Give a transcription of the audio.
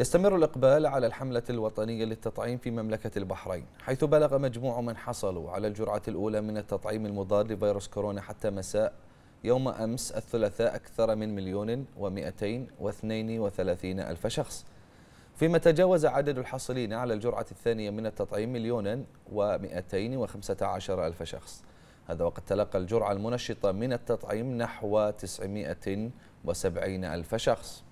يستمر الإقبال على الحملة الوطنية للتطعيم في مملكة البحرين حيث بلغ مجموع من حصلوا على الجرعة الأولى من التطعيم المضاد لفيروس كورونا حتى مساء يوم أمس الثلاثاء أكثر من مليون ومئتين واثنين وثلاثين ألف شخص فيما تجاوز عدد الحاصلين على الجرعة الثانية من التطعيم مليون ومئتين وخمسة عشر ألف شخص هذا وقد تلقى الجرعة المنشطة من التطعيم نحو وسبعين ألف شخص